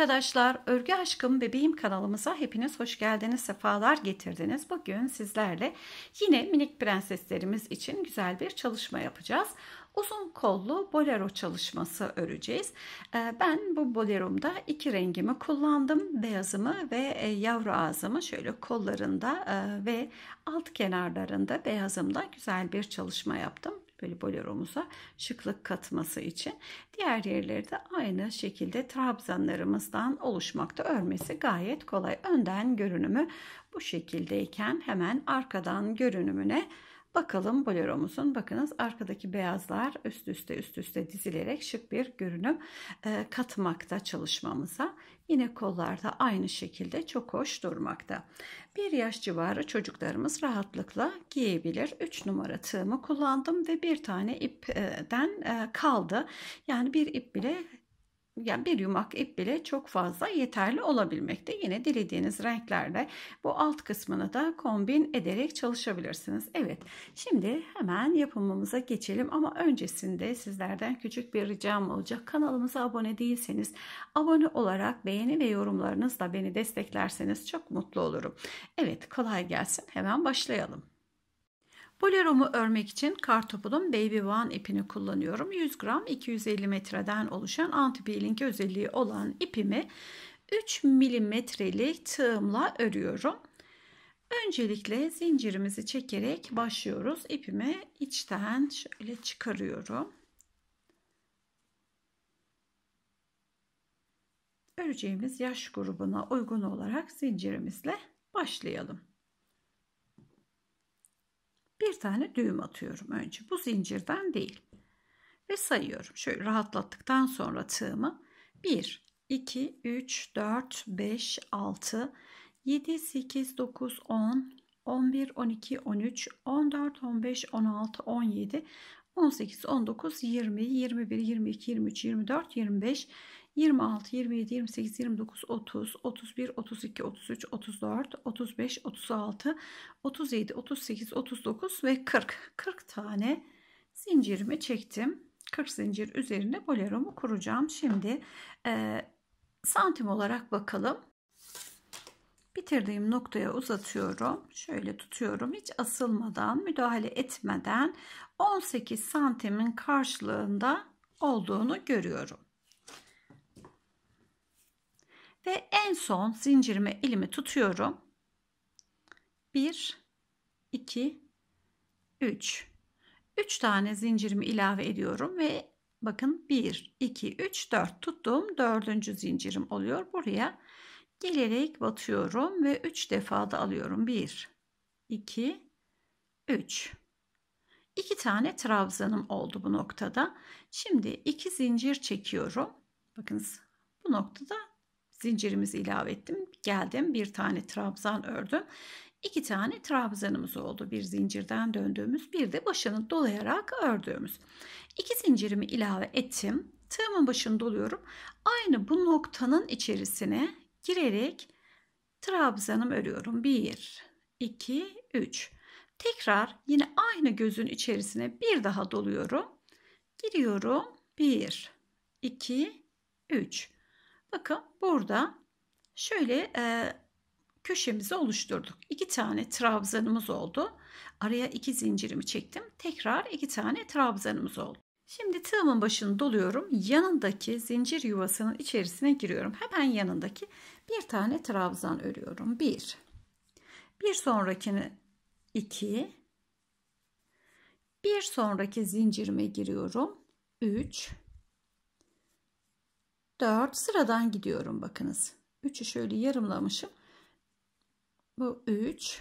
arkadaşlar, Örgü Aşkım Bebeğim kanalımıza hepiniz hoş geldiniz, sefalar getirdiniz. Bugün sizlerle yine minik prenseslerimiz için güzel bir çalışma yapacağız. Uzun kollu bolero çalışması öreceğiz. Ee, ben bu boleromda iki rengimi kullandım. Beyazımı ve e, yavru ağzımı şöyle kollarında e, ve alt kenarlarında beyazımda güzel bir çalışma yaptım böyle boleromuza şıklık katması için. Diğer yerleri de aynı şekilde trabzanlarımızdan oluşmakta. Örmesi gayet kolay. Önden görünümü bu şekildeyken hemen arkadan görünümüne Bakalım boleromuzun bakınız arkadaki beyazlar üst üste üst üste dizilerek şık bir görünüm e, katmakta çalışmamıza. Yine kollarda aynı şekilde çok hoş durmakta. Bir yaş civarı çocuklarımız rahatlıkla giyebilir. 3 numara tığımı kullandım ve bir tane ipten kaldı. Yani bir ip bile yani bir yumak ip bile çok fazla yeterli olabilmekte. Yine dilediğiniz renklerde bu alt kısmını da kombin ederek çalışabilirsiniz. Evet şimdi hemen yapımımıza geçelim ama öncesinde sizlerden küçük bir ricam olacak. Kanalımıza abone değilseniz abone olarak beğeni ve yorumlarınızla beni desteklerseniz çok mutlu olurum. Evet kolay gelsin hemen başlayalım. Boleromu örmek için kartopulun Baby One ipini kullanıyorum. 100 gram 250 metreden oluşan anti-peeling özelliği olan ipimi 3 milimetrelik tığımla örüyorum. Öncelikle zincirimizi çekerek başlıyoruz. İpimi içten şöyle çıkarıyorum. Öreceğimiz yaş grubuna uygun olarak zincirimizle başlayalım bir tane düğüm atıyorum önce. Bu zincirden değil. Ve sayıyorum. Şöyle rahatlattıktan sonra tığımı 1, 2, 3, 4, 5, 6, 7, 8, 9, 10, 11, 12, 13, 14, 15, 16, 17, 18, 19, 20, 21, 22, 23, 24, 25, 26, 27, 28, 29, 30, 31, 32, 33, 34, 35, 36, 37, 38, 39 ve 40. 40 tane zincirimi çektim. 40 zincir üzerine boleromu kuracağım. Şimdi e, santim olarak bakalım. Bitirdiğim noktaya uzatıyorum. Şöyle tutuyorum. Hiç asılmadan, müdahale etmeden 18 santimin karşılığında olduğunu görüyorum. Ve en son zincirime elimi tutuyorum. 1 2 3 3 tane zincirimi ilave ediyorum ve bakın 1 2 3 4 tuttuğum dördüncü zincirim oluyor. Buraya gelerek batıyorum ve 3 defa da alıyorum. 1 2 3 2 tane trabzanım oldu bu noktada. Şimdi 2 zincir çekiyorum. Bakınız bu noktada zincirimizi ilave ettim. Geldim bir tane trabzan ördüm. İki tane trabzanımız oldu. Bir zincirden döndüğümüz bir de başını dolayarak ördüğümüz. İki zincirimi ilave ettim. Tığımın başını doluyorum. Aynı bu noktanın içerisine girerek trabzanım örüyorum. 1, 2, 3. Tekrar yine aynı gözün içerisine bir daha doluyorum. Giriyorum. 1, 2, 3. Bakın burada şöyle e, köşemizi oluşturduk. İki tane trabzanımız oldu. Araya iki zincirimi çektim. Tekrar iki tane trabzanımız oldu. Şimdi tığımın başını doluyorum. Yanındaki zincir yuvasının içerisine giriyorum. Hemen yanındaki bir tane trabzan örüyorum. Bir. Bir sonrakini iki. Bir sonraki zincirime giriyorum. Üç. 4 sıradan gidiyorum bakınız. 3'ü şöyle yarımlamışım. Bu 3.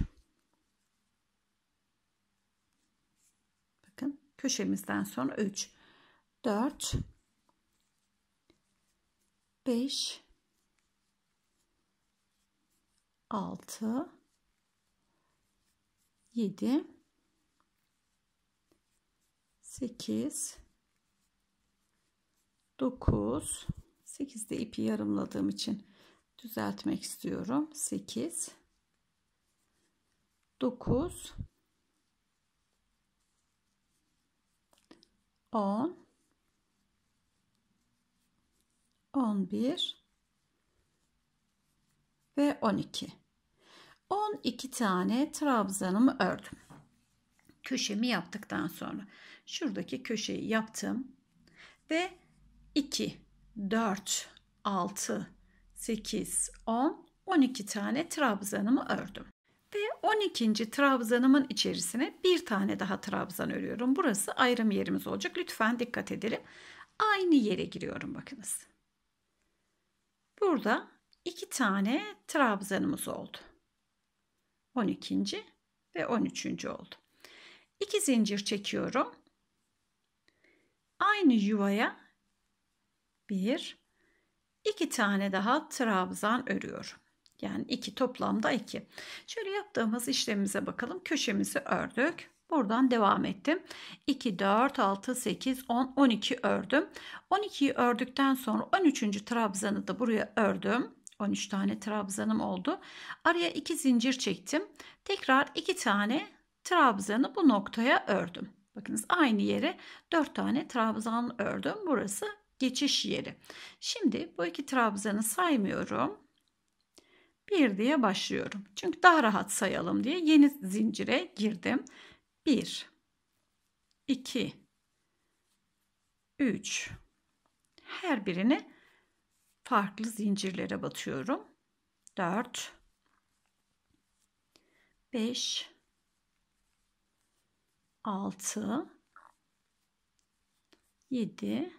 Bakın köşemizden sonra 3. 4 5 6 7 8 9 8'de ipi yarımladığım için düzeltmek istiyorum. 8 9 10 11 ve 12 12 tane trabzanımı ördüm. Köşemi yaptıktan sonra şuradaki köşeyi yaptım ve 2 4, 6, 8, 10, 12 tane trabzanımı ördüm. Ve 12. trabzanımın içerisine bir tane daha trabzan örüyorum. Burası ayrım yerimiz olacak. Lütfen dikkat edelim. Aynı yere giriyorum bakınız. Burada iki tane trabzanımız oldu. 12. ve 13. oldu. 2 zincir çekiyorum. Aynı yuvaya 1 2 tane daha trabzan örüyorum. Yani 2 toplamda 2. Şöyle yaptığımız işlemimize bakalım. Köşemizi ördük. Buradan devam ettim. 2, 4, 6, 8, 10, 12 ördüm. 12'yi ördükten sonra 13. trabzanı da buraya ördüm. 13 tane trabzanım oldu. Araya 2 zincir çektim. Tekrar 2 tane trabzanı bu noktaya ördüm. Bakınız aynı yere 4 tane trabzan ördüm. Burası geçiş yeri. Şimdi bu iki trabzanı saymıyorum. Bir diye başlıyorum. Çünkü daha rahat sayalım diye yeni zincire girdim. 1 2 3 Her birini farklı zincirlere batıyorum. 4 5 6 7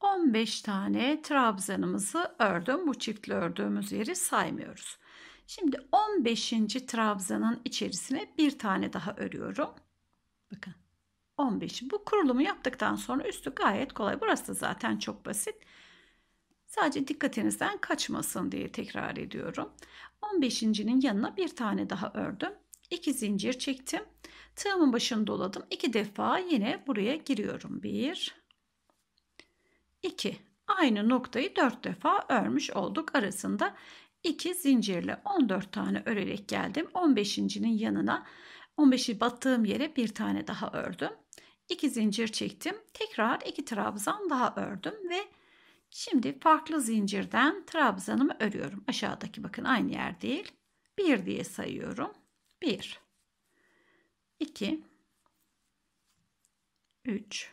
15 tane trabzanımızı ördüm. Bu çiftli ördüğümüz yeri saymıyoruz. Şimdi 15. trabzanın içerisine bir tane daha örüyorum. Bakın 15. Bu kurulumu yaptıktan sonra üstü gayet kolay. Burası da zaten çok basit. Sadece dikkatinizden kaçmasın diye tekrar ediyorum. 15.'nin yanına bir tane daha ördüm. 2 zincir çektim. Tığımın başını doladım. 2 defa yine buraya giriyorum. 1 2. Aynı noktayı 4 defa örmüş olduk. Arasında 2 zincirle 14 tane örerek geldim. 15.'nin yanına 15'i battığım yere bir tane daha ördüm. 2 zincir çektim. Tekrar 2 trabzan daha ördüm ve şimdi farklı zincirden trabzanımı örüyorum. Aşağıdaki bakın aynı yer değil. 1 diye sayıyorum. 1 2 3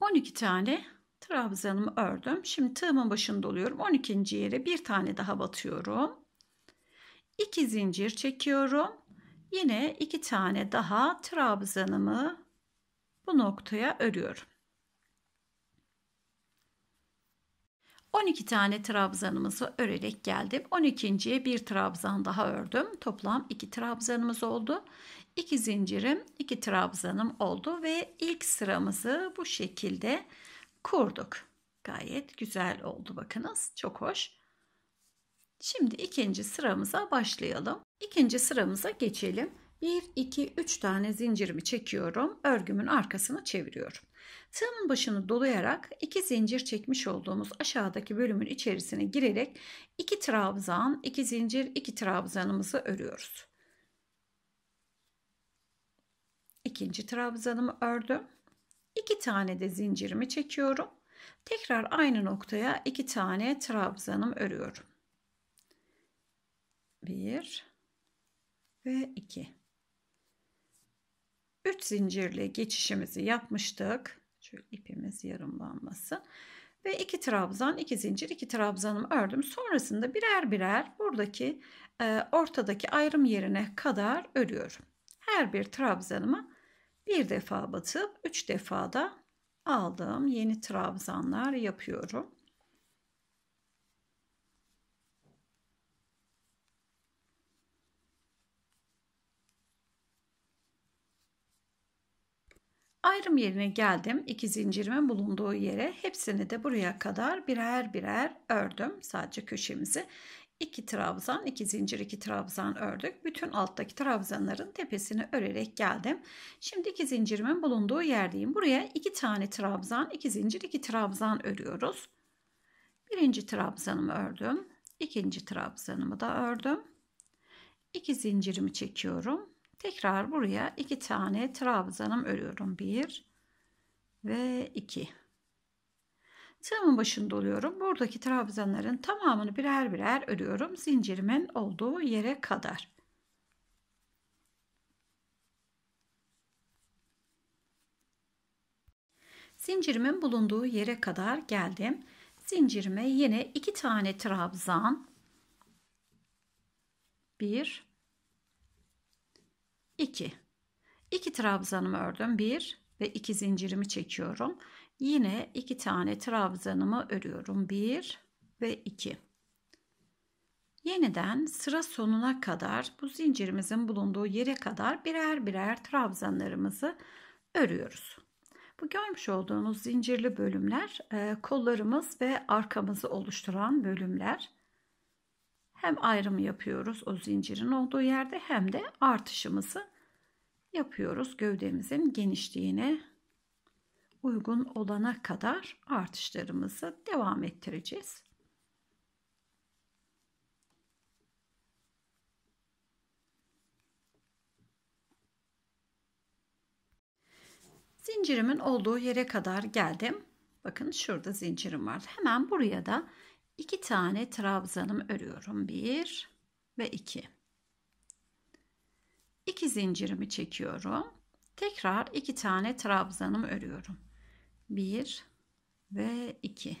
12 tane trabzanımı ördüm. Şimdi tığımın başında oluyorum. 12. yere bir tane daha batıyorum. 2 zincir çekiyorum. Yine iki tane daha trabzanımı bu noktaya örüyorum. 12 tane trabzanımızı örerek geldim. 12.ye bir trabzan daha ördüm. Toplam 2 trabzanımız oldu. 2 zincirim, 2 trabzanım oldu ve ilk sıramızı bu şekilde kurduk. Gayet güzel oldu bakınız. Çok hoş. Şimdi ikinci sıramıza başlayalım. İkinci sıramıza geçelim. 1 2 3 tane zincirimi çekiyorum. Örgümün arkasını çeviriyorum. Tığımın başını dolayarak iki zincir çekmiş olduğumuz aşağıdaki bölümün içerisine girerek iki trabzan, iki zincir, iki trabzanımızı örüyoruz. İkinci trabzanımı ördüm. İki tane de zincirimi çekiyorum. Tekrar aynı noktaya iki tane trabzanım örüyorum. Bir ve iki. 3 zincirli geçişimizi yapmıştık. Şöyle ipimiz yarımlanmasın. Ve 2 trabzan, 2 zincir, 2 trabzanımı ördüm. Sonrasında birer birer buradaki e, ortadaki ayrım yerine kadar örüyorum. Her bir trabzanıma bir defa batıp 3 defa da aldığım yeni trabzanlar yapıyorum. Ayrım yerine geldim. İki zincirimin bulunduğu yere hepsini de buraya kadar birer birer ördüm. Sadece köşemizi İki trabzan, iki zincir, iki trabzan ördük. Bütün alttaki trabzanların tepesini örerek geldim. Şimdi iki zincirimin bulunduğu yerdeyim. Buraya iki tane trabzan, iki zincir, iki trabzan örüyoruz. Birinci trabzanımı ördüm. İkinci trabzanımı da ördüm. İki zincirimi çekiyorum. Tekrar buraya iki tane trabzanım örüyorum. Bir ve iki. Tığımın başında oluyorum. Buradaki trabzanların tamamını birer birer örüyorum. Zincirimin olduğu yere kadar. Zincirimin bulunduğu yere kadar geldim. Zincirime yine iki tane trabzan. Bir 2. 2 trabzanımı ördüm. 1 ve 2 zincirimi çekiyorum. Yine 2 tane trabzanımı örüyorum. 1 ve 2. Yeniden sıra sonuna kadar bu zincirimizin bulunduğu yere kadar birer birer trabzanlarımızı örüyoruz. Bu görmüş olduğunuz zincirli bölümler e, kollarımız ve arkamızı oluşturan bölümler hem ayrımı yapıyoruz o zincirin olduğu yerde hem de artışımızı yapıyoruz. Gövdemizin genişliğine uygun olana kadar artışlarımızı devam ettireceğiz. Zincirimin olduğu yere kadar geldim. Bakın şurada zincirim var. Hemen buraya da 2 tane trabzanım örüyorum. 1 ve 2. 2 zincirimi çekiyorum. Tekrar 2 tane trabzanım örüyorum. 1 ve 2.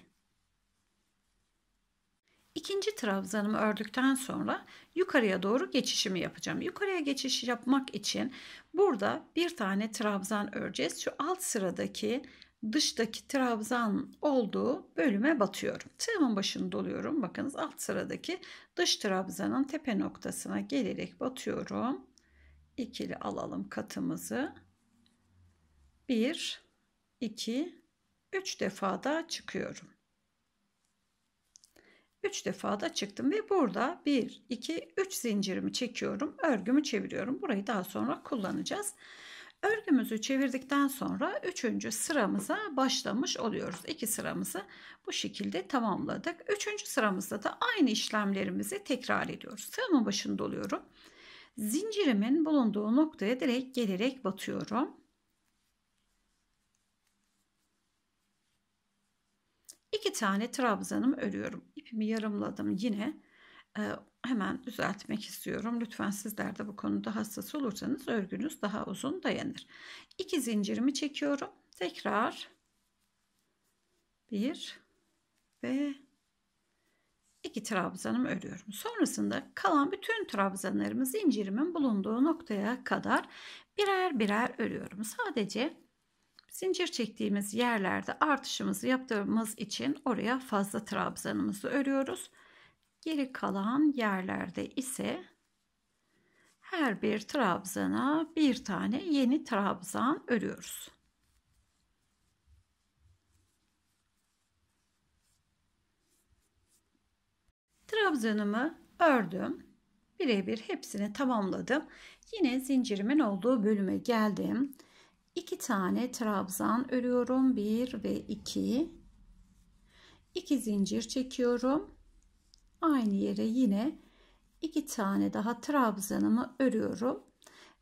İkinci trabzanımı ördükten sonra yukarıya doğru geçişimi yapacağım. Yukarıya geçiş yapmak için burada bir tane trabzan öreceğiz. Şu alt sıradaki dıştaki trabzan olduğu bölüme batıyorum. Tığımın başını doluyorum. Bakınız alt sıradaki dış trabzanın tepe noktasına gelerek batıyorum. İkili alalım katımızı. 1 2 3 defa da çıkıyorum. 3 defa da çıktım ve burada 1 2 3 zincirimi çekiyorum. Örgümü çeviriyorum. Burayı daha sonra kullanacağız. Örgümüzü çevirdikten sonra üçüncü sıramıza başlamış oluyoruz. İki sıramızı bu şekilde tamamladık. Üçüncü sıramızda da aynı işlemlerimizi tekrar ediyoruz. Sıramın başında oluyorum. Zincirimin bulunduğu noktaya direkt gelerek batıyorum. İki tane trabzanımı örüyorum. İpimi yarımladım yine hemen düzeltmek istiyorum. Lütfen sizler de bu konuda hassas olursanız örgünüz daha uzun dayanır. İki zincirimi çekiyorum. Tekrar bir ve iki trabzanımı örüyorum. Sonrasında kalan bütün trabzanlarımı zincirimin bulunduğu noktaya kadar birer birer örüyorum. Sadece zincir çektiğimiz yerlerde artışımızı yaptığımız için oraya fazla trabzanımızı örüyoruz. Geri kalan yerlerde ise her bir trabzana bir tane yeni trabzan örüyoruz. Trabzanımı ördüm. Birebir hepsini tamamladım. Yine zincirimin olduğu bölüme geldim. 2 tane trabzan örüyorum. 1 ve 2. 2 zincir çekiyorum aynı yere yine iki tane daha trabzanımı örüyorum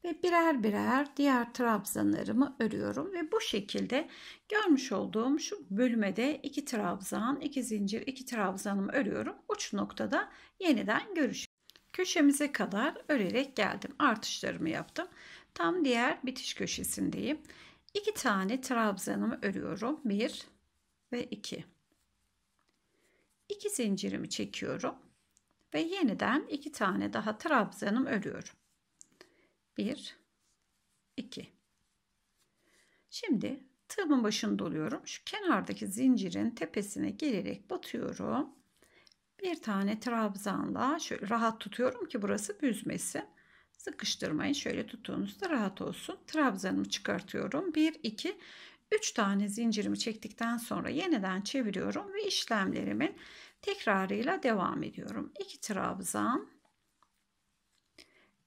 ve birer birer diğer trabzanlarımı örüyorum ve bu şekilde görmüş olduğum şu bölüme de iki trabzan, iki zincir, iki trabzanımı örüyorum. Uç noktada yeniden görüşürüz. Köşemize kadar örerek geldim. Artışlarımı yaptım. Tam diğer bitiş köşesindeyim. İki tane trabzanımı örüyorum. Bir ve iki. 2 zincirimi çekiyorum ve yeniden 2 tane daha trabzanım örüyorum. 1 2 Şimdi tığımın başını doluyorum. Şu kenardaki zincirin tepesine gelerek batıyorum. Bir tane trabzanla şöyle rahat tutuyorum ki burası büzmesin. Sıkıştırmayın. Şöyle tuttuğunuzda rahat olsun. Trabzanımı çıkartıyorum. 1 2 3 tane zincirimi çektikten sonra yeniden çeviriyorum ve işlemlerimin tekrarıyla devam ediyorum. 2 trabzan,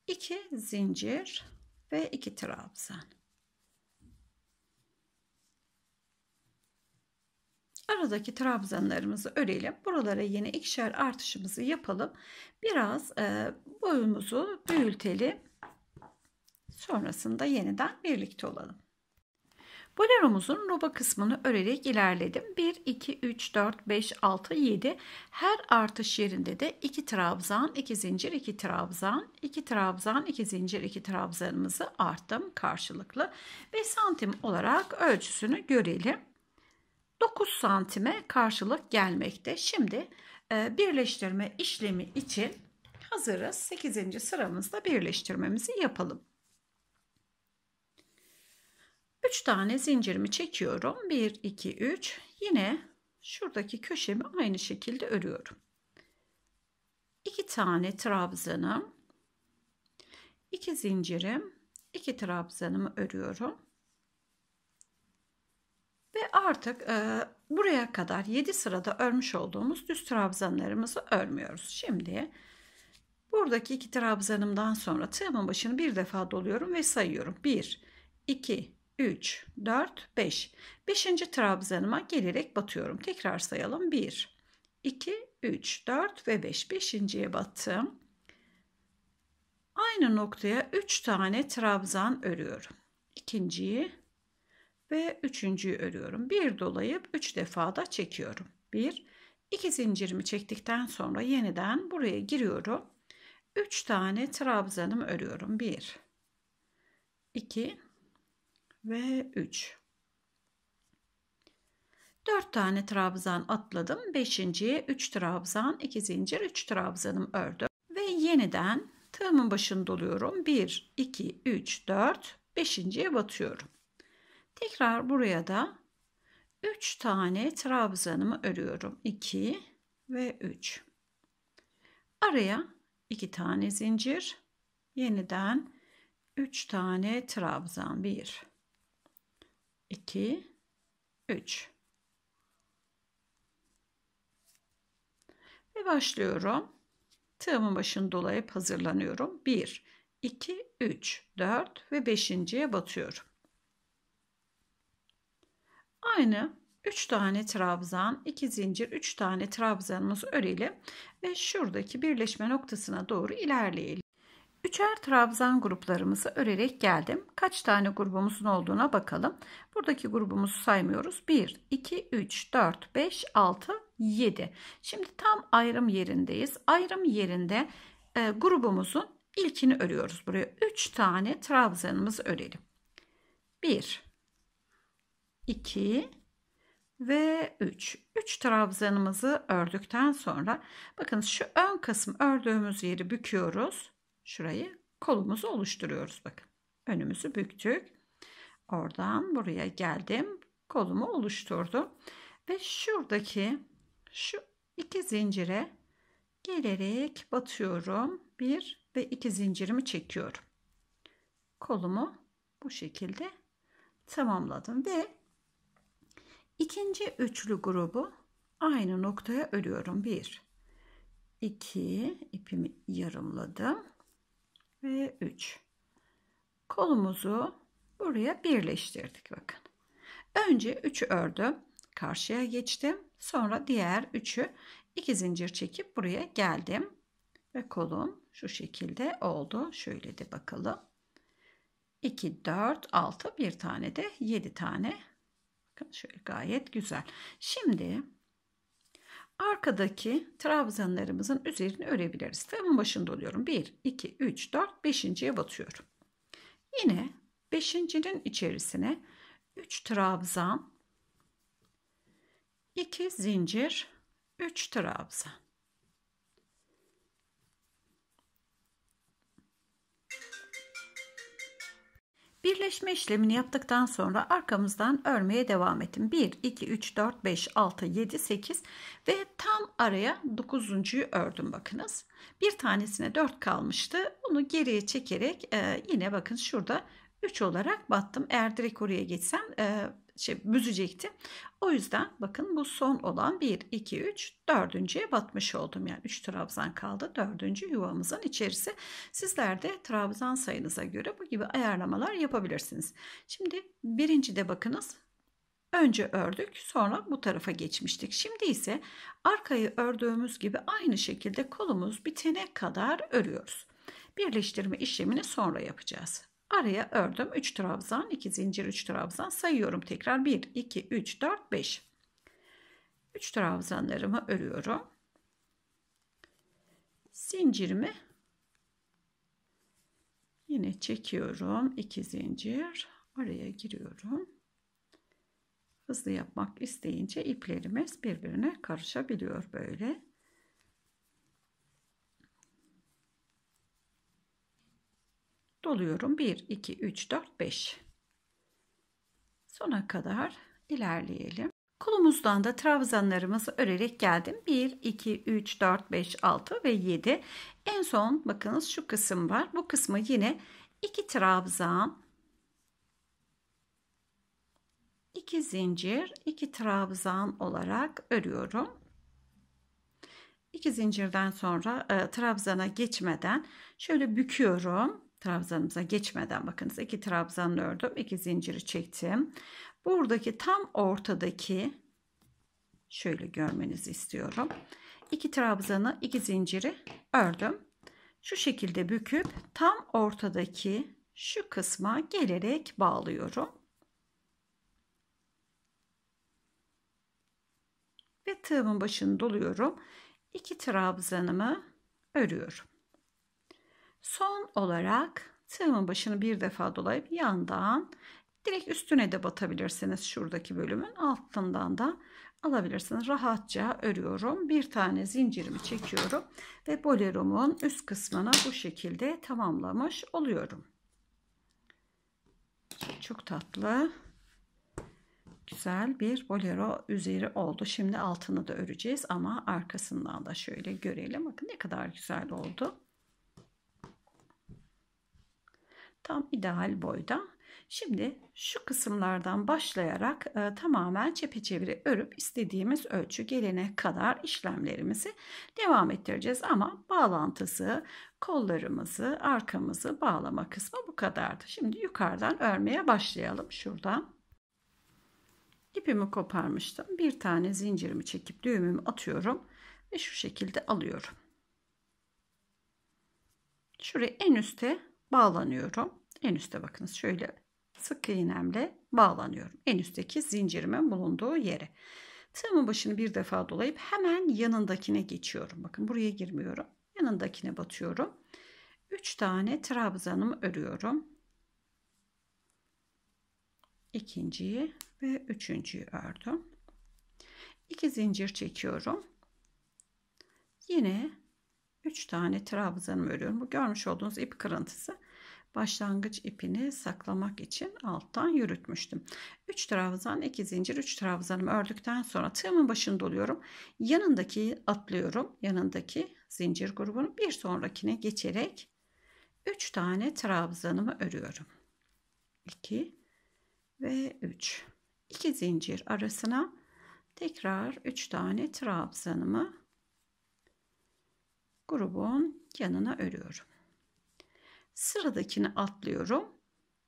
2 zincir ve 2 trabzan. Aradaki trabzanlarımızı örelim. Buralara yeni ikişer artışımızı yapalım. Biraz e, boyumuzu büyütelim. Sonrasında yeniden birlikte olalım. Boleromuzun roba kısmını örerek ilerledim. 1, 2, 3, 4, 5, 6, 7. Her artış yerinde de 2 trabzan, 2 zincir, 2 trabzan, 2 trabzan, 2 zincir, 2 trabzanımızı arttım karşılıklı. Ve santim olarak ölçüsünü görelim. 9 santime karşılık gelmekte. Şimdi e, birleştirme işlemi için hazırız. 8. sıramızda birleştirmemizi yapalım. 3 tane zincirimi çekiyorum. 1, 2, 3. Yine şuradaki köşemi aynı şekilde örüyorum. 2 tane trabzanım, 2 zincirim, 2 trabzanımı örüyorum. Ve artık e, buraya kadar 7 sırada örmüş olduğumuz düz trabzanlarımızı örmüyoruz. Şimdi buradaki 2 trabzanımdan sonra tığımın başını bir defa doluyorum ve sayıyorum. 1, 2, 3, 4, 5. Beşinci trabzanıma gelerek batıyorum. Tekrar sayalım. 1, 2, 3, 4 ve 5. Beşinciye battım. Aynı noktaya 3 tane trabzan örüyorum. İkinciyi ve üçüncüyü örüyorum. Bir dolayıp 3 defa da çekiyorum. 1, 2 zincirimi çektikten sonra yeniden buraya giriyorum. 3 tane trabzanımı örüyorum. 1, 2, ve 3. 4 tane trabzan atladım. 5.ye 3 trabzan, 2 zincir, 3 trabzanım ördüm. Ve yeniden tığımın başını doluyorum. 1, 2, 3, 4, 5.ye batıyorum. Tekrar buraya da 3 tane trabzanımı örüyorum. 2 ve 3. Araya 2 tane zincir. Yeniden 3 tane trabzan. 1 2 3 ve başlıyorum. Tığımın başını dolayıp hazırlanıyorum. 1 2 3 4 ve 5.'ye batıyorum. Aynı 3 tane trabzan, 2 zincir, 3 tane trabzanımız örelim ve şuradaki birleşme noktasına doğru ilerleyelim. Üçer trabzan gruplarımızı örerek geldim. Kaç tane grubumuzun olduğuna bakalım. Buradaki grubumuzu saymıyoruz. 1, 2, 3, 4, 5, 6, 7. Şimdi tam ayrım yerindeyiz. Ayrım yerinde e, grubumuzun ilkini örüyoruz. Buraya 3 tane trabzanımızı örelim. 1, 2 ve 3. 3 trabzanımızı ördükten sonra bakın şu ön kısım ördüğümüz yeri büküyoruz. Şurayı kolumuzu oluşturuyoruz. Bakın önümüzü büktük. Oradan buraya geldim. Kolumu oluşturdum. Ve şuradaki şu iki zincire gelerek batıyorum. Bir ve iki zincirimi çekiyorum. Kolumu bu şekilde tamamladım ve ikinci üçlü grubu aynı noktaya örüyorum. Bir, iki ipimi yarımladım ve 3. Kolumuzu buraya birleştirdik bakın. Önce 3'ü ördüm. Karşıya geçtim. Sonra diğer 3'ü 2 zincir çekip buraya geldim. Ve kolum şu şekilde oldu. Şöyle de bakalım. 2, 4, 6, bir tane de 7 tane. Bakın şöyle gayet güzel. Şimdi arkadaki trabzanlarımızın üzerine örebiliriz. Tığımın başında oluyorum. 1, 2, 3, 4, 5.ye batıyorum. Yine 5.'nin içerisine 3 trabzan, 2 zincir, 3 trabzan. Birleşme işlemini yaptıktan sonra arkamızdan örmeye devam ettim. 1, 2, 3, 4, 5, 6, 7, 8 ve tam araya 9.yu ördüm bakınız. Bir tanesine 4 kalmıştı. Onu geriye çekerek e, yine bakın şurada 3 olarak battım. Eğer direkt oraya geçsem e, şey büzecekti. O yüzden bakın bu son olan 1, 2, 3, dördüncüye batmış oldum. Yani 3 trabzan kaldı. Dördüncü yuvamızın içerisi. Sizler de trabzan sayınıza göre bu gibi ayarlamalar yapabilirsiniz. Şimdi birinci de bakınız Önce ördük sonra bu tarafa geçmiştik. Şimdi ise arkayı ördüğümüz gibi aynı şekilde kolumuz bitene kadar örüyoruz. Birleştirme işlemini sonra yapacağız. Araya ördüm 3 trabzan, 2 zincir 3 trabzan sayıyorum tekrar 1, 2, 3, 4, 5. 3 trabzanlarımı örüyorum. Zincirimi yine çekiyorum. 2 zincir araya giriyorum. Hızlı yapmak isteyince iplerimiz birbirine karışabiliyor böyle. doluyorum. 1, 2, 3, 4, 5. Sona kadar ilerleyelim. Kolumuzdan da trabzanlarımızı örerek geldim. 1, 2, 3, 4, 5, 6 ve 7. En son bakınız şu kısım var. Bu kısmı yine 2 trabzan, 2 zincir, 2 trabzan olarak örüyorum. 2 zincirden sonra e, trabzana geçmeden şöyle büküyorum trabzanımıza geçmeden bakınız iki trabzan ördüm iki zinciri çektim buradaki tam ortadaki şöyle görmenizi istiyorum iki trabzanı iki zinciri ördüm şu şekilde büküp tam ortadaki şu kısma gelerek bağlıyorum ve tığımın başını doluyorum iki trabzanımı örüyorum Son olarak tığımın başını bir defa dolayıp yandan direkt üstüne de batabilirsiniz. Şuradaki bölümün altından da alabilirsiniz. Rahatça örüyorum. Bir tane zincirimi çekiyorum ve boleromun üst kısmına bu şekilde tamamlamış oluyorum. Çok tatlı güzel bir bolero üzeri oldu. Şimdi altını da öreceğiz ama arkasından da şöyle görelim. Bakın ne kadar güzel oldu. Tam ideal boyda. Şimdi şu kısımlardan başlayarak e, tamamen çepeçevre örüp istediğimiz ölçü gelene kadar işlemlerimizi devam ettireceğiz. Ama bağlantısı, kollarımızı, arkamızı bağlama kısmı bu kadardı. Şimdi yukarıdan örmeye başlayalım şuradan. İpimi koparmıştım. Bir tane zincirimi çekip düğümümü atıyorum ve şu şekilde alıyorum. Şuraya en üste bağlanıyorum. En üste bakınız şöyle sık iğnemle bağlanıyorum. En üstteki zincirimin bulunduğu yere. Tığımın başını bir defa dolayıp hemen yanındakine geçiyorum. Bakın buraya girmiyorum. Yanındakine batıyorum. 3 tane trabzanımı örüyorum. İkinciyi ve üçüncüyü ördüm. 2 zincir çekiyorum. Yine 3 tane trabzanımı örüyorum. Bu görmüş olduğunuz ip kırıntısı başlangıç ipini saklamak için alttan yürütmüştüm. 3 trabzan 2 zincir 3 trabzanımı ördükten sonra tığımın başını doluyorum. Yanındaki atlıyorum. Yanındaki zincir grubunu bir sonrakine geçerek 3 tane trabzanımı örüyorum. 2 ve 3. 2 zincir arasına tekrar 3 tane trabzanımı grubun yanına örüyorum. Sıradakini atlıyorum.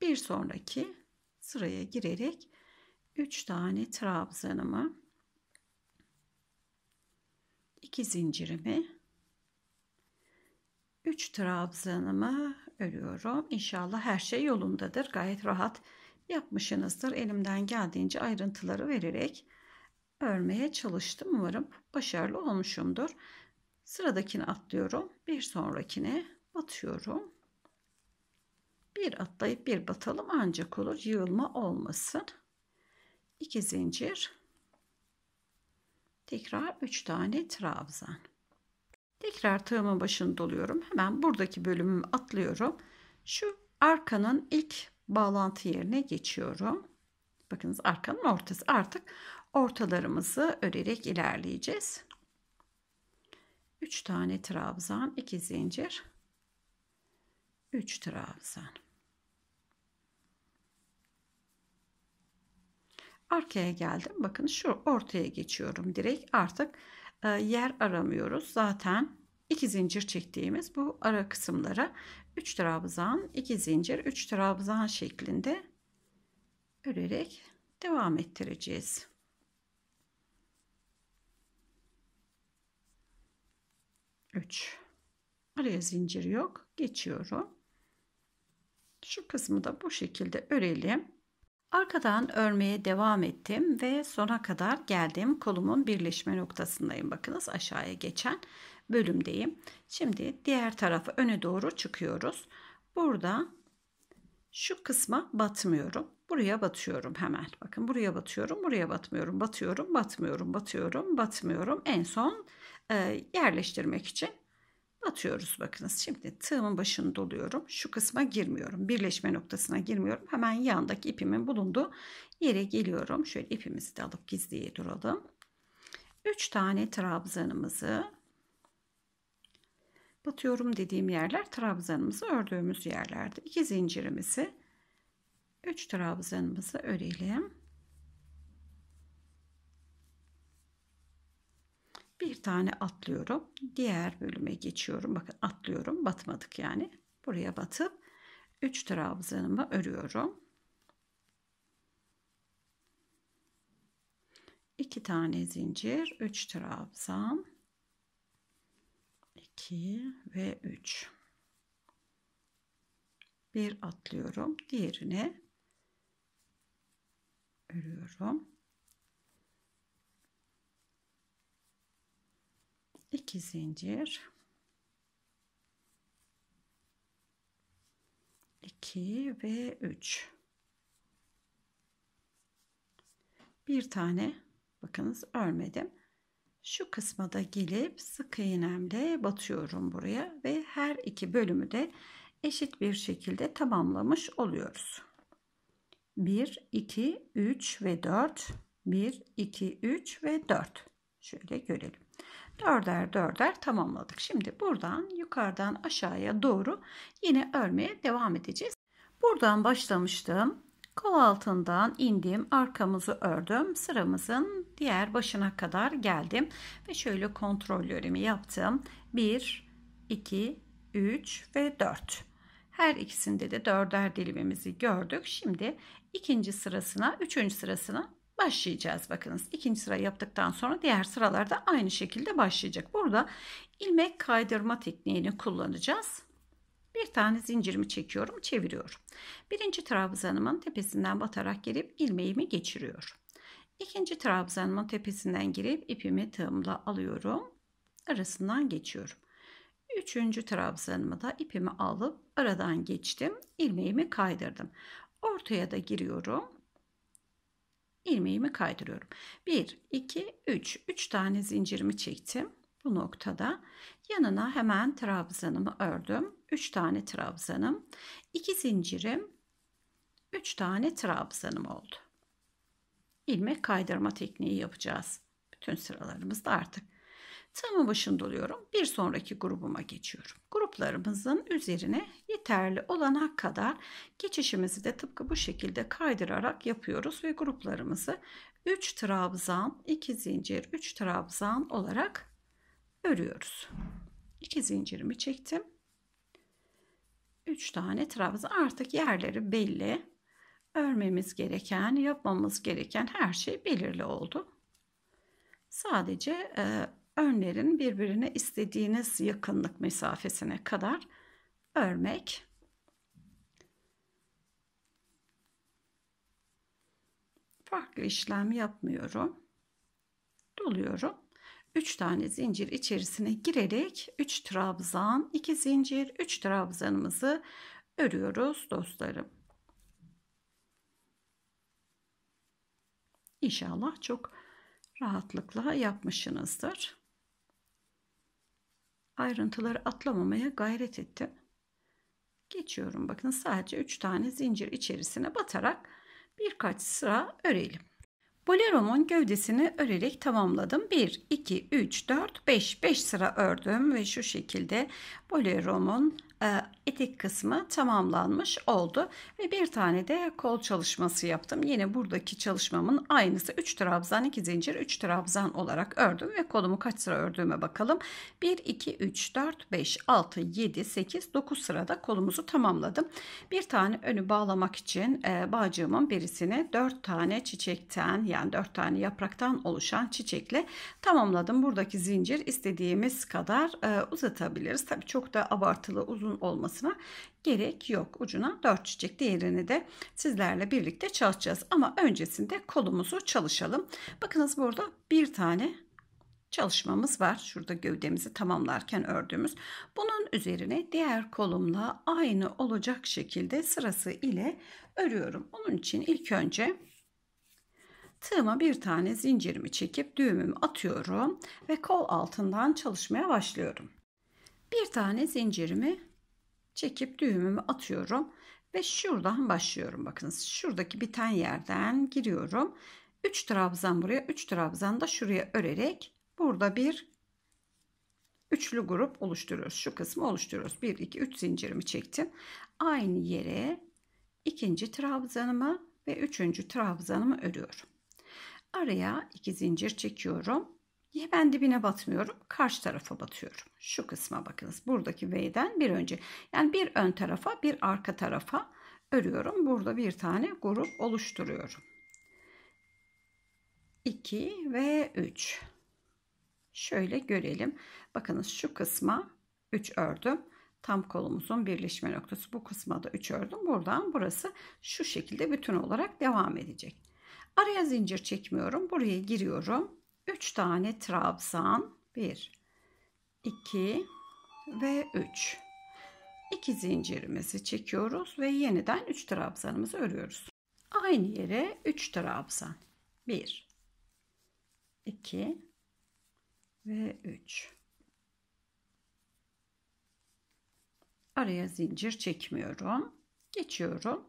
Bir sonraki sıraya girerek 3 tane trabzanımı 2 zincirimi 3 trabzanımı örüyorum. İnşallah her şey yolundadır. Gayet rahat yapmışsınızdır. Elimden geldiğince ayrıntıları vererek örmeye çalıştım. Umarım başarılı olmuşumdur. Sıradakini atlıyorum. Bir sonrakine batıyorum. Bir atlayıp bir batalım ancak olur. Yığılma olmasın. 2 zincir. Tekrar 3 tane trabzan. Tekrar tığımın başını doluyorum. Hemen buradaki bölümümü atlıyorum. Şu arkanın ilk bağlantı yerine geçiyorum. Bakınız arkanın ortası. Artık ortalarımızı örerek ilerleyeceğiz. 3 tane trabzan, 2 zincir, 3 trabzan. Arkaya geldim. Bakın şu ortaya geçiyorum direkt. Artık e, yer aramıyoruz. Zaten 2 zincir çektiğimiz bu ara kısımlara 3 trabzan, 2 zincir, 3 trabzan şeklinde örerek devam ettireceğiz. 3 araya zincir yok geçiyorum şu kısmı da bu şekilde örelim arkadan örmeye devam ettim ve sona kadar geldim kolumun birleşme noktasındayım bakınız aşağıya geçen bölümdeyim şimdi diğer tarafa öne doğru çıkıyoruz burada şu kısma batmıyorum buraya batıyorum hemen. Bakın buraya batıyorum, buraya batmıyorum, batıyorum, batmıyorum, batıyorum, batmıyorum. En son e, yerleştirmek için batıyoruz bakınız. Şimdi tığımın başını doluyorum. Şu kısma girmiyorum. Birleşme noktasına girmiyorum. Hemen yandaki ipimin bulunduğu yere geliyorum. Şöyle ipimizi de alıp gizliye duralım. 3 tane trabzanımızı batıyorum dediğim yerler trabzanımızı ördüğümüz yerlerde. 2 zincirimizi 3 trabzanımızı örelim. bir tane atlıyorum. Diğer bölüme geçiyorum. Bakın atlıyorum. Batmadık yani. Buraya batıp 3 trabzanımı örüyorum. 2 tane zincir, 3 trabzan. 2 ve 3. Bir atlıyorum. Diğerine örüyorum. 2 zincir 2 ve 3 bir tane bakınız örmedim şu kısma da gelip sık iğnemle batıyorum buraya ve her iki bölümü de eşit bir şekilde tamamlamış oluyoruz 1 2 3 ve 4 1 2 3 ve 4 şöyle görelim dörder dörder tamamladık. Şimdi buradan yukarıdan aşağıya doğru yine örmeye devam edeceğiz. Buradan başlamıştım. Kol altından indim, arkamızı ördüm. Sıramızın diğer başına kadar geldim ve şöyle kontrol örümü yaptım. 1 2 3 ve 4. Her ikisinde de dörder dilimimizi gördük. Şimdi ikinci sırasına, üçüncü sırasına başlayacağız. Bakınız ikinci sıra yaptıktan sonra diğer sıralarda aynı şekilde başlayacak. Burada ilmek kaydırma tekniğini kullanacağız. Bir tane zincirimi çekiyorum, çeviriyorum. Birinci trabzanımın tepesinden batarak girip ilmeğimi geçiriyorum. İkinci trabzanımın tepesinden girip ipimi tığımla alıyorum. Arasından geçiyorum. Üçüncü trabzanımı da ipimi alıp aradan geçtim. ilmeğimi kaydırdım. Ortaya da giriyorum ilmeğimi kaydırıyorum. 1, 2, 3. 3 tane zincirimi çektim bu noktada. Yanına hemen trabzanımı ördüm. 3 tane trabzanım. 2 zincirim 3 tane trabzanım oldu. İlmek kaydırma tekniği yapacağız. Bütün sıralarımızda artık Tığımın başını doluyorum. Bir sonraki grubuma geçiyorum. Gruplarımızın üzerine yeterli olana kadar geçişimizi de tıpkı bu şekilde kaydırarak yapıyoruz ve gruplarımızı 3 trabzan, 2 zincir, 3 trabzan olarak örüyoruz. 2 zincirimi çektim. 3 tane trabzan artık yerleri belli. Örmemiz gereken, yapmamız gereken her şey belirli oldu. Sadece e, önlerin birbirine istediğiniz yakınlık mesafesine kadar örmek. Farklı işlem yapmıyorum. Doluyorum. 3 tane zincir içerisine girerek 3 trabzan, 2 zincir, 3 trabzanımızı örüyoruz dostlarım. İnşallah çok rahatlıkla yapmışsınızdır ayrıntıları atlamamaya gayret ettim. Geçiyorum bakın sadece 3 tane zincir içerisine batarak birkaç sıra örelim. Boleromun gövdesini örerek tamamladım. 1, 2, 3, 4, 5, 5 sıra ördüm ve şu şekilde boleromun e, etik kısmı tamamlanmış oldu ve bir tane de kol çalışması yaptım yine buradaki çalışmamın aynısı 3 trabzan 2 zincir 3 trabzan olarak ördüm ve kolumu kaç sıra ördüğüme bakalım 1 2 3 4 5 6 7 8 9 sırada kolumuzu tamamladım bir tane önü bağlamak için e, bağcığımın birisini 4 tane çiçekten yani 4 tane yapraktan oluşan çiçekle tamamladım buradaki zincir istediğimiz kadar e, uzatabiliriz tabi çok da abartılı uzun uzun olmasına gerek yok. Ucuna 4 çiçek diğerini de sizlerle birlikte çalışacağız. Ama öncesinde kolumuzu çalışalım. Bakınız burada bir tane çalışmamız var. Şurada gövdemizi tamamlarken ördüğümüz. Bunun üzerine diğer kolumla aynı olacak şekilde sırası ile örüyorum. Onun için ilk önce tığıma bir tane zincirimi çekip düğümümü atıyorum ve kol altından çalışmaya başlıyorum. Bir tane zincirimi çekip düğümümü atıyorum ve şuradan başlıyorum. Bakınız şuradaki biten yerden giriyorum. 3 trabzan buraya 3 trabzan da şuraya örerek burada bir üçlü grup oluşturuyoruz. Şu kısmı oluşturuyoruz. 1 2 3 zincirimi çektim. Aynı yere ikinci trabzanımı ve üçüncü trabzanımı örüyorum. Araya iki zincir çekiyorum ben dibine batmıyorum. Karşı tarafa batıyorum. Şu kısma bakınız. Buradaki V'den bir önce. Yani bir ön tarafa bir arka tarafa örüyorum. Burada bir tane grup oluşturuyorum. 2 ve 3. Şöyle görelim. Bakınız şu kısma 3 ördüm. Tam kolumuzun birleşme noktası. Bu kısma da 3 ördüm. Buradan burası şu şekilde bütün olarak devam edecek. Araya zincir çekmiyorum. Buraya giriyorum 3 tane trabzan 1 2 ve 3 2 zincirimizi çekiyoruz ve yeniden 3 trabzanımızı örüyoruz. Aynı yere 3 trabzan 1 2 ve 3 araya zincir çekmiyorum geçiyorum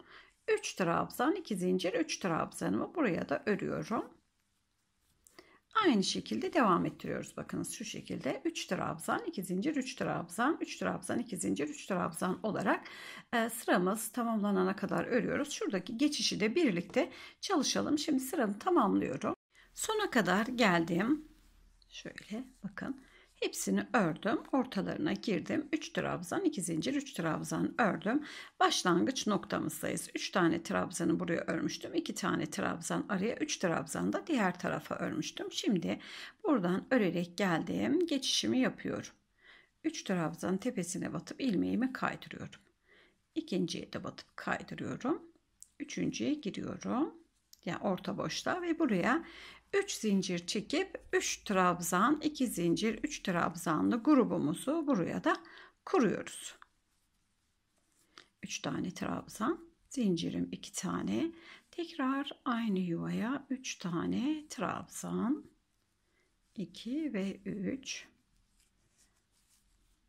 3 trabzan 2 zincir 3 trabzanımı buraya da örüyorum Aynı şekilde devam ettiriyoruz. Bakınız şu şekilde 3 trabzan, 2 zincir, 3 trabzan, 3 trabzan, 2 zincir, 3 trabzan olarak e, sıramız tamamlanana kadar örüyoruz. Şuradaki geçişi de birlikte çalışalım. Şimdi sıramı tamamlıyorum. Sona kadar geldim. Şöyle bakın. Hepsini ördüm. Ortalarına girdim. 3 trabzan, 2 zincir, 3 trabzan ördüm. Başlangıç noktamızdayız. 3 tane trabzanı buraya örmüştüm. 2 tane trabzan araya, 3 trabzan da diğer tarafa örmüştüm. Şimdi buradan örerek geldim. Geçişimi yapıyorum. 3 trabzan tepesine batıp ilmeğimi kaydırıyorum. İkinciye de batıp kaydırıyorum. Üçüncüye giriyorum. Yani orta boşta ve buraya 3 zincir çekip 3 trabzan 2 zincir 3 trabzanlı grubumuzu buraya da kuruyoruz. 3 tane trabzan zincirim 2 tane tekrar aynı yuvaya 3 tane trabzan 2 ve 3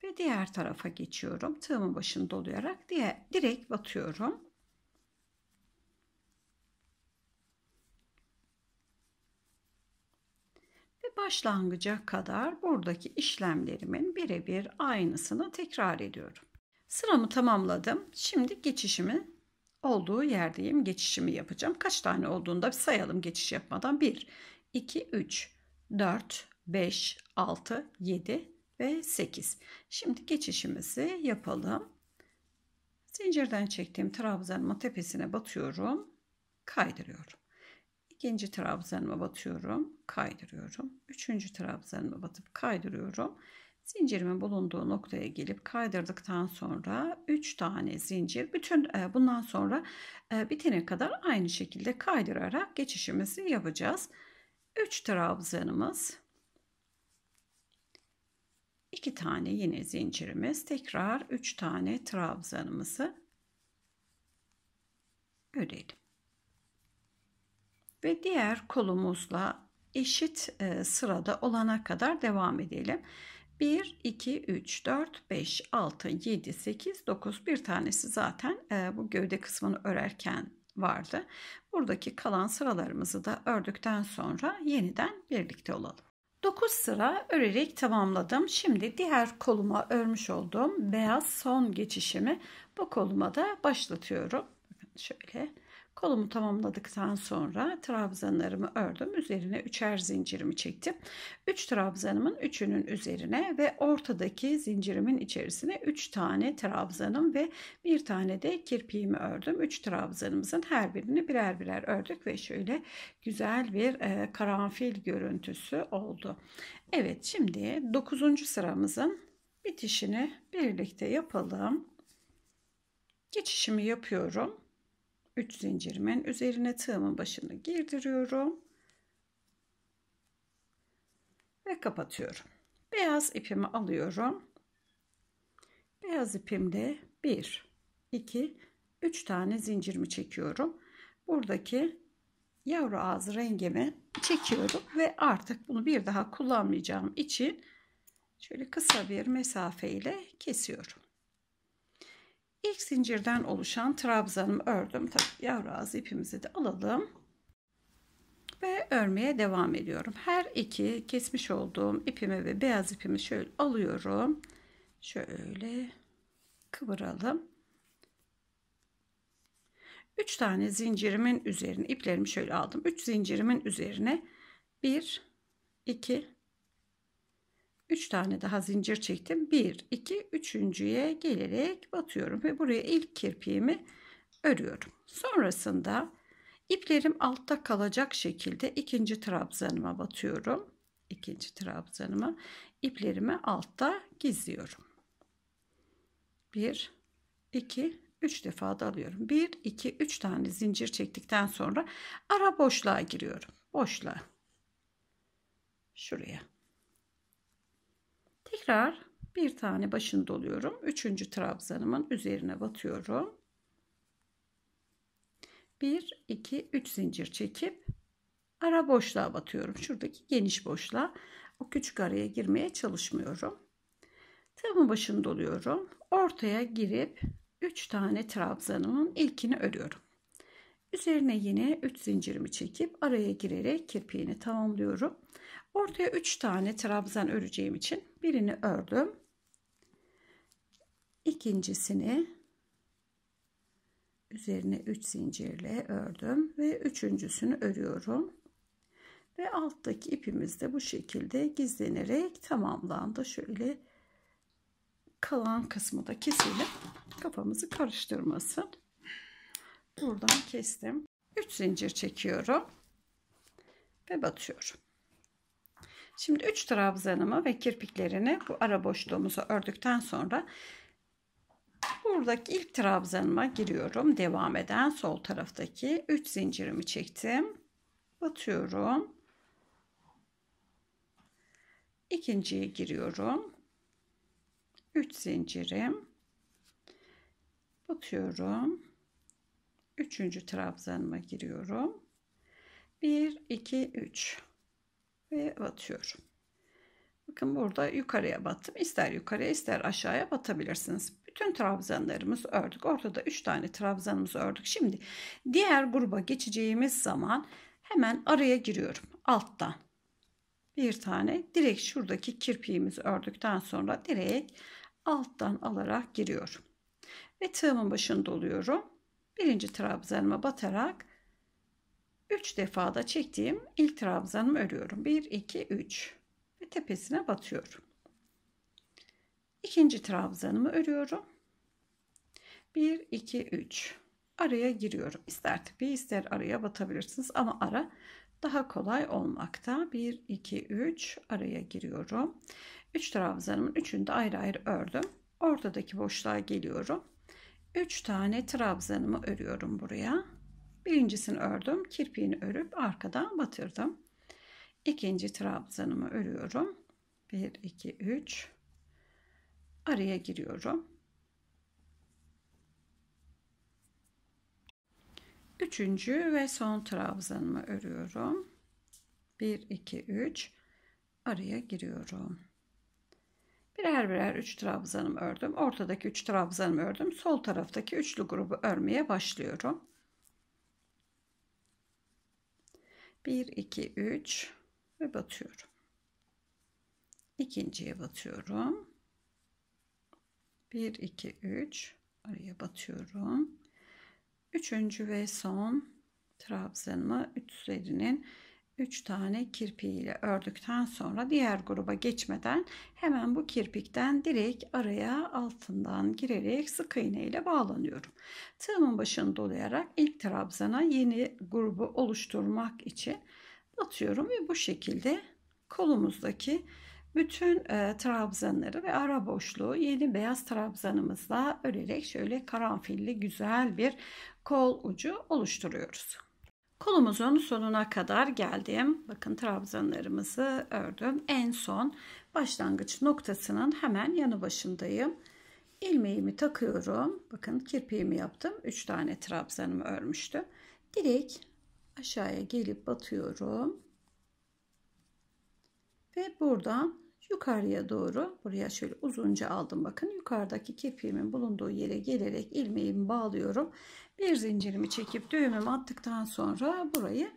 ve diğer tarafa geçiyorum tığımın başını doluyarak diye direkt batıyorum başlangıca kadar buradaki işlemlerimin birebir aynısını tekrar ediyorum. Sıramı tamamladım. Şimdi geçişimi olduğu yerdeyim. Geçişimi yapacağım. Kaç tane olduğunda bir sayalım geçiş yapmadan. 1, 2, 3, 4, 5, 6, 7 ve 8. Şimdi geçişimizi yapalım. Zincirden çektiğim trabzanımın tepesine batıyorum. Kaydırıyorum. İkinci trabzanıma batıyorum. Kaydırıyorum. Üçüncü trabzanıma batıp kaydırıyorum. Zincirimin bulunduğu noktaya gelip kaydırdıktan sonra 3 tane zincir bütün e, bundan sonra e, bitene kadar aynı şekilde kaydırarak geçişimizi yapacağız. 3 trabzanımız 2 tane yine zincirimiz tekrar 3 tane trabzanımızı örelim ve diğer kolumuzla eşit e, sırada olana kadar devam edelim. 1, 2, 3, 4, 5, 6, 7, 8, 9 bir tanesi zaten e, bu gövde kısmını örerken vardı. Buradaki kalan sıralarımızı da ördükten sonra yeniden birlikte olalım. 9 sıra örerek tamamladım. Şimdi diğer koluma örmüş olduğum beyaz son geçişimi bu koluma da başlatıyorum. Bakın şöyle Kolumu tamamladıktan sonra trabzanlarımı ördüm. Üzerine üçer zincirimi çektim. Üç trabzanımın üçünün üzerine ve ortadaki zincirimin içerisine üç tane trabzanım ve bir tane de kirpiğimi ördüm. Üç trabzanımızın her birini birer birer ördük ve şöyle güzel bir e, karanfil görüntüsü oldu. Evet şimdi dokuzuncu sıramızın bitişini birlikte yapalım. Geçişimi yapıyorum. 3 zincirimin üzerine tığımın başını girdiriyorum. Ve kapatıyorum. Beyaz ipimi alıyorum. Beyaz ipimde 1, 2, 3 tane zincirimi çekiyorum. Buradaki yavru ağzı rengimi çekiyorum ve artık bunu bir daha kullanmayacağım için şöyle kısa bir mesafe ile kesiyorum. İlk zincirden oluşan trabzanımı ördüm. Tabii yavru ağzı ipimizi de alalım. Ve örmeye devam ediyorum. Her iki kesmiş olduğum ipimi ve beyaz ipimi şöyle alıyorum. Şöyle kıvıralım. 3 tane zincirimin üzerine iplerimi şöyle aldım. 3 zincirimin üzerine 1 2 3 tane daha zincir çektim. 1, 2, 3.ye gelerek batıyorum ve buraya ilk kirpiğimi örüyorum. Sonrasında iplerim altta kalacak şekilde ikinci trabzanıma batıyorum. İkinci trabzanıma iplerimi altta gizliyorum. 1, 2, 3 defa da alıyorum. 1, 2, 3 tane zincir çektikten sonra ara boşluğa giriyorum. Boşluğa. Şuraya. Tekrar bir tane başını doluyorum. Üçüncü trabzanımın üzerine batıyorum. 1, 2, 3 zincir çekip ara boşluğa batıyorum. Şuradaki geniş boşluğa o küçük araya girmeye çalışmıyorum. Tığımın başını doluyorum. Ortaya girip 3 tane trabzanımın ilkini örüyorum. Üzerine yine 3 zincirimi çekip araya girerek kirpiğini tamamlıyorum. Ortaya 3 tane trabzan öreceğim için birini ördüm. İkincisini üzerine 3 zincirle ördüm ve üçüncüsünü örüyorum. Ve alttaki ipimiz de bu şekilde gizlenerek tamamlandı. Şöyle kalan kısmı da keselim. Kafamızı karıştırmasın. Buradan kestim. 3 zincir çekiyorum ve batıyorum. Şimdi 3 trabzanımı ve kirpiklerini bu ara boşluğumuzu ördükten sonra buradaki ilk trabzanıma giriyorum. Devam eden sol taraftaki 3 zincirimi çektim. Batıyorum. İkinciye giriyorum. 3 zincirim. Batıyorum. Üçüncü trabzanıma giriyorum. 1 2 3 ve batıyorum. Bakın burada yukarıya battım. İster yukarıya ister aşağıya batabilirsiniz. Bütün trabzanlarımızı ördük. Ortada 3 tane trabzanımızı ördük. Şimdi diğer gruba geçeceğimiz zaman hemen araya giriyorum. Alttan bir tane direkt şuradaki kirpiğimizi ördükten sonra direkt alttan alarak giriyorum. Ve tığımın başını doluyorum. Birinci trabzanıma batarak 3 defada çektiğim ilk trabzanımı örüyorum. 1, 2, 3 ve tepesine batıyorum. İkinci trabzanımı örüyorum. 1, 2, 3 araya giriyorum. İster tipi ister araya batabilirsiniz ama ara daha kolay olmakta. 1, 2, 3 araya giriyorum. 3 trabzanımın üçünü de ayrı ayrı ördüm. Ortadaki boşluğa geliyorum. 3 tane trabzanımı örüyorum buraya. Birincisini ördüm. Kirpiğini örüp arkadan batırdım. İkinci trabzanımı örüyorum. 1, 2, 3. Araya giriyorum. Üçüncü ve son trabzanımı örüyorum. 1, 2, 3. Araya giriyorum. Birer birer 3 trabzanımı ördüm. Ortadaki 3 trabzanımı ördüm. Sol taraftaki üçlü grubu örmeye başlıyorum. 1 2 3 ve batıyorum ikinciye batıyorum 1 2 3 araya batıyorum üçüncü ve son trabzanımı üzerinin 3 tane kirpiğiyle ördükten sonra diğer gruba geçmeden hemen bu kirpikten direkt araya altından girerek sık iğne ile bağlanıyorum. Tığımın başını dolayarak ilk trabzana yeni grubu oluşturmak için atıyorum ve bu şekilde kolumuzdaki bütün e, trabzanları ve ara boşluğu yeni beyaz trabzanımızla örerek şöyle karanfilli güzel bir kol ucu oluşturuyoruz. Kolumuzun sonuna kadar geldim. Bakın trabzanlarımızı ördüm. En son başlangıç noktasının hemen yanı başındayım. Ilmeğimi takıyorum. Bakın kirpiğimi yaptım. 3 tane trabzanımı örmüştüm. Direk aşağıya gelip batıyorum. Ve buradan yukarıya doğru buraya şöyle uzunca aldım bakın yukarıdaki kirpiğimin bulunduğu yere gelerek ilmeğimi bağlıyorum bir zincirimi çekip düğümümü attıktan sonra burayı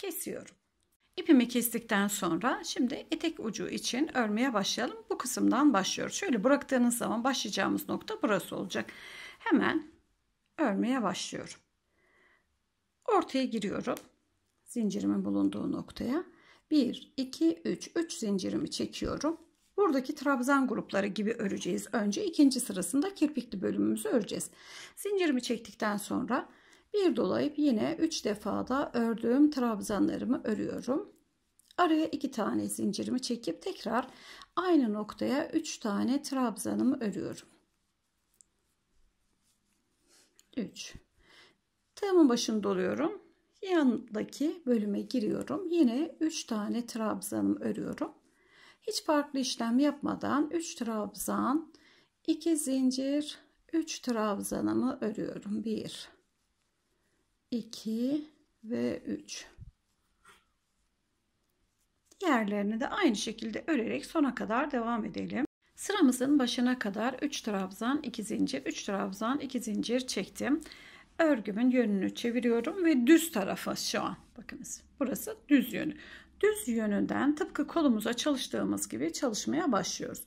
kesiyorum. İpimi kestikten sonra şimdi etek ucu için örmeye başlayalım. Bu kısımdan başlıyoruz. Şöyle bıraktığınız zaman başlayacağımız nokta burası olacak. Hemen örmeye başlıyorum. Ortaya giriyorum. Zincirimin bulunduğu noktaya. 1, 2, 3. 3 zincirimi çekiyorum. Buradaki trabzan grupları gibi öreceğiz. Önce ikinci sırasında kirpikli bölümümüzü öreceğiz. Zincirimi çektikten sonra bir dolayıp yine 3 defa da ördüğüm trabzanlarımı örüyorum. Araya 2 tane zincirimi çekip tekrar aynı noktaya 3 tane trabzanımı örüyorum. 3. Tığımın başını doluyorum. Yandaki bölüme giriyorum. Yine 3 tane trabzanımı örüyorum. Hiç farklı işlem yapmadan 3 trabzan, 2 zincir, 3 trabzanımı örüyorum. 1 2 ve 3. Diğerlerini de aynı şekilde örerek sona kadar devam edelim. Sıramızın başına kadar 3 trabzan, 2 zincir, 3 trabzan, 2 zincir çektim. Örgümün yönünü çeviriyorum ve düz tarafı şu an. Bakınız burası düz yönü düz yönünden tıpkı kolumuza çalıştığımız gibi çalışmaya başlıyoruz.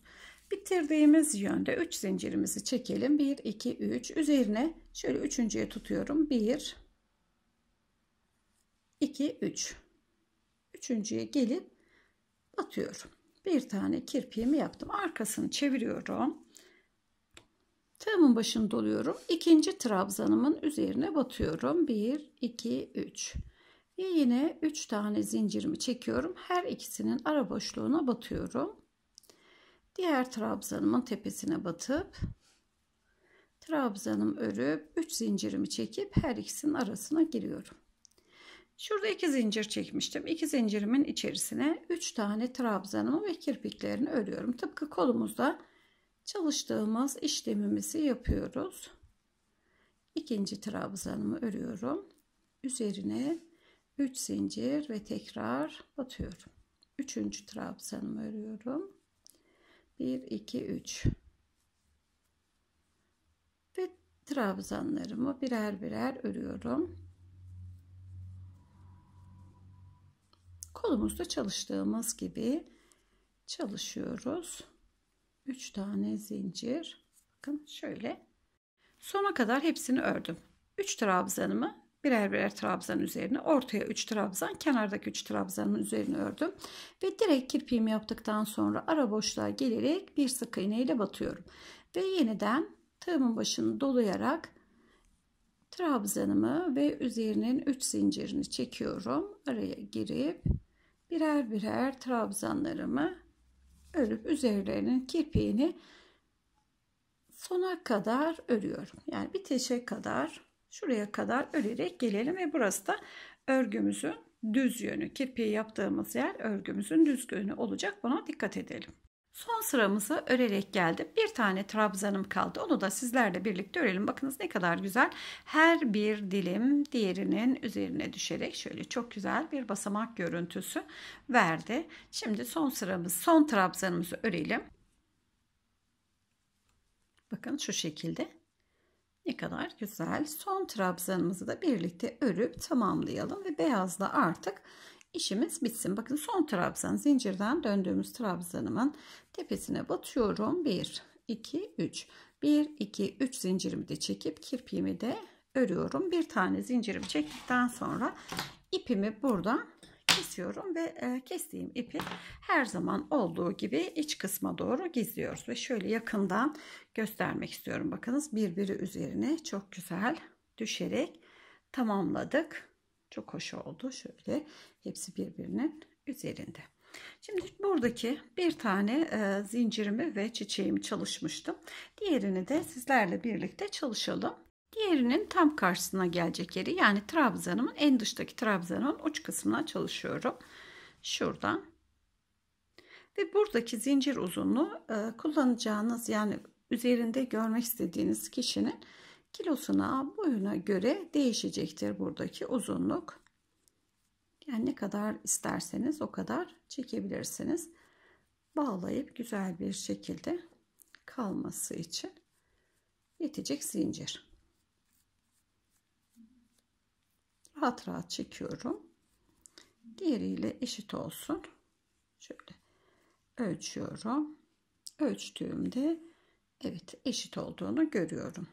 Bitirdiğimiz yönde 3 zincirimizi çekelim. 1, 2, 3. Üzerine şöyle üçüncüye tutuyorum. 1, 2, 3. Üçüncüye gelip batıyorum. Bir tane kirpiğimi yaptım. Arkasını çeviriyorum. Tığımın başını doluyorum. İkinci trabzanımın üzerine batıyorum. 1, 2, 3. Ve yine 3 tane zincirimi çekiyorum. Her ikisinin ara boşluğuna batıyorum. Diğer trabzanımın tepesine batıp trabzanım örüp 3 zincirimi çekip her ikisinin arasına giriyorum. Şurada 2 zincir çekmiştim. 2 zincirimin içerisine 3 tane trabzanımı ve kirpiklerini örüyorum. Tıpkı kolumuzda çalıştığımız işlemimizi yapıyoruz. İkinci trabzanımı örüyorum. Üzerine 3 zincir ve tekrar batıyorum. 3. trabzanımı örüyorum. 1 2 3 ve trabzanlarımı birer birer örüyorum. Kolumuzda çalıştığımız gibi çalışıyoruz. 3 tane zincir. Bakın şöyle sona kadar hepsini ördüm. 3 trabzanımı birer birer trabzan üzerine ortaya 3 trabzan kenardaki 3 trabzanın üzerine ördüm ve direkt kirpiğimi yaptıktan sonra ara boşluğa gelerek bir sık iğne ile batıyorum ve yeniden tığımın başını dolayarak trabzanımı ve üzerinin 3 zincirini çekiyorum araya girip birer birer trabzanlarımı örüp üzerlerinin kirpiğini sona kadar örüyorum yani bitişe kadar Şuraya kadar örerek gelelim ve burası da örgümüzün düz yönü. Kirpiği yaptığımız yer örgümüzün düz yönü olacak. Buna dikkat edelim. Son sıramızı örerek geldim. Bir tane trabzanım kaldı. Onu da sizlerle birlikte örelim. Bakınız ne kadar güzel. Her bir dilim diğerinin üzerine düşerek şöyle çok güzel bir basamak görüntüsü verdi. Şimdi son sıramız, son trabzanımızı örelim. Bakın şu şekilde. Ne kadar güzel. Son trabzanımızı da birlikte örüp tamamlayalım ve beyazla artık işimiz bitsin. Bakın son trabzan zincirden döndüğümüz trabzanımın tepesine batıyorum. 1, 2, 3. 1, 2, 3 zincirimi de çekip kirpiğimi de örüyorum. Bir tane zincirimi çektikten sonra ipimi buradan kesiyorum ve e, kestiğim ipi her zaman olduğu gibi iç kısma doğru gizliyoruz ve şöyle yakından göstermek istiyorum bakınız birbiri üzerine çok güzel düşerek tamamladık çok hoş oldu şöyle hepsi birbirinin üzerinde Şimdi buradaki bir tane e, zincirimi ve çiçeğimi çalışmıştım. Diğerini de sizlerle birlikte çalışalım. Diğerinin tam karşısına gelecek yeri yani trabzanımın en dıştaki trabzanın uç kısmına çalışıyorum. Şuradan. Ve buradaki zincir uzunluğu e, kullanacağınız yani üzerinde görmek istediğiniz kişinin kilosuna boyuna göre değişecektir buradaki uzunluk. Yani ne kadar isterseniz o kadar çekebilirsiniz. Bağlayıp güzel bir şekilde kalması için yetecek zincir. rahat rahat çekiyorum. Diğeriyle eşit olsun. Şöyle ölçüyorum. Ölçtüğümde evet eşit olduğunu görüyorum.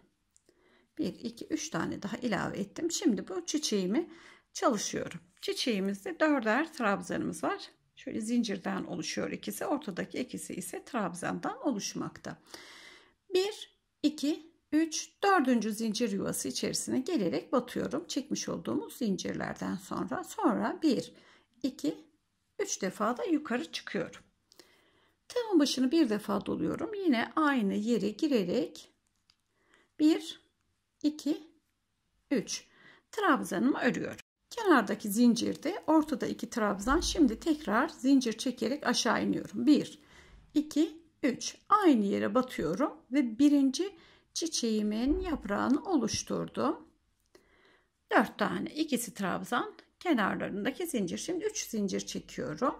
1, 2, 3 tane daha ilave ettim. Şimdi bu çiçeğimi çalışıyorum. Çiçeğimizde dörder trabzanımız var. Şöyle zincirden oluşuyor ikisi. Ortadaki ikisi ise trabzandan oluşmakta. 1, 2, 3 4. zincir yuvası içerisine gelerek batıyorum. Çekmiş olduğumuz zincirlerden sonra sonra 1 2 3 defa da yukarı çıkıyorum. Tığımın başını bir defa doluyorum. Yine aynı yere girerek 1 2 3 trabzanımı örüyorum. Kenardaki zincirde ortada iki trabzan. Şimdi tekrar zincir çekerek aşağı iniyorum. 1 2 3 aynı yere batıyorum ve birinci çiçeğimin yaprağını oluşturdum. 4 tane ikisi trabzan kenarlarındaki zincir. Şimdi 3 zincir çekiyorum.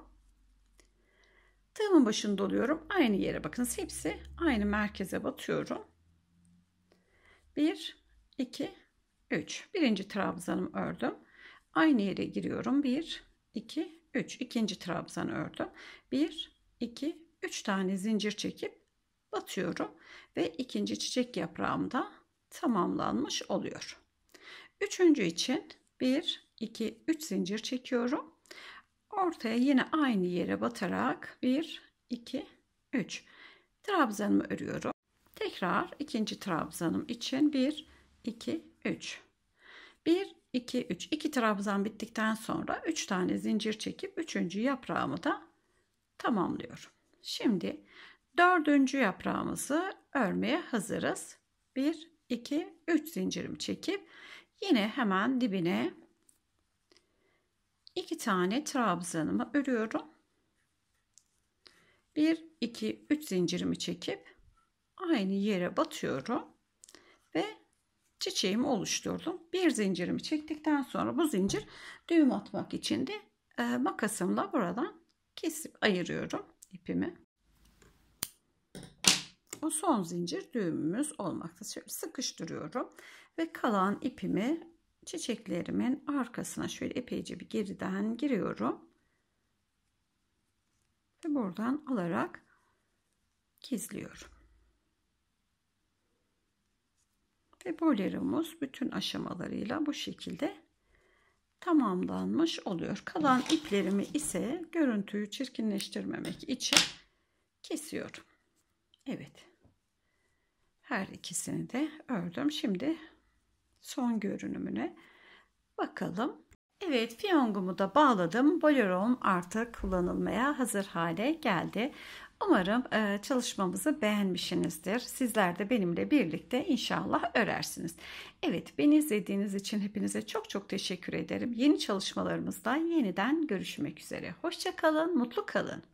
Tığımın başını doluyorum. Aynı yere bakınız hepsi aynı merkeze batıyorum. 1 2 3 birinci trabzanımı ördüm. Aynı yere giriyorum. 1 2 3 İkinci trabzan ördüm. 1 2 3 tane zincir çekip batıyorum ve ikinci çiçek yaprağım da tamamlanmış oluyor. Üçüncü için 1, 2, 3 zincir çekiyorum. Ortaya yine aynı yere batarak 1, 2, 3 trabzanımı örüyorum. Tekrar ikinci trabzanım için 1, 2, 3. 1, 2, 3. 2 trabzan bittikten sonra 3 tane zincir çekip 3. yaprağımı da tamamlıyorum. Şimdi Dördüncü yaprağımızı örmeye hazırız. 1, 2, 3 zincirimi çekip yine hemen dibine iki tane trabzanımı örüyorum. 1, 2, 3 zincirimi çekip aynı yere batıyorum ve çiçeğimi oluşturdum. Bir zincirimi çektikten sonra bu zincir düğüm atmak için de e, makasımla buradan kesip ayırıyorum ipimi. O son zincir düğümümüz olmakta. Şöyle sıkıştırıyorum ve kalan ipimi çiçeklerimin arkasına şöyle epeyce bir geriden giriyorum. Ve buradan alarak gizliyorum. Ve boleromuz bütün aşamalarıyla bu şekilde tamamlanmış oluyor. Kalan iplerimi ise görüntüyü çirkinleştirmemek için kesiyorum. Evet. Her ikisini de ördüm. Şimdi son görünümüne bakalım. Evet fiyongumu da bağladım. Bolerom artık kullanılmaya hazır hale geldi. Umarım e, çalışmamızı beğenmişsinizdir. Sizler de benimle birlikte inşallah örersiniz. Evet beni izlediğiniz için hepinize çok çok teşekkür ederim. Yeni çalışmalarımızda yeniden görüşmek üzere. Hoşçakalın, mutlu kalın.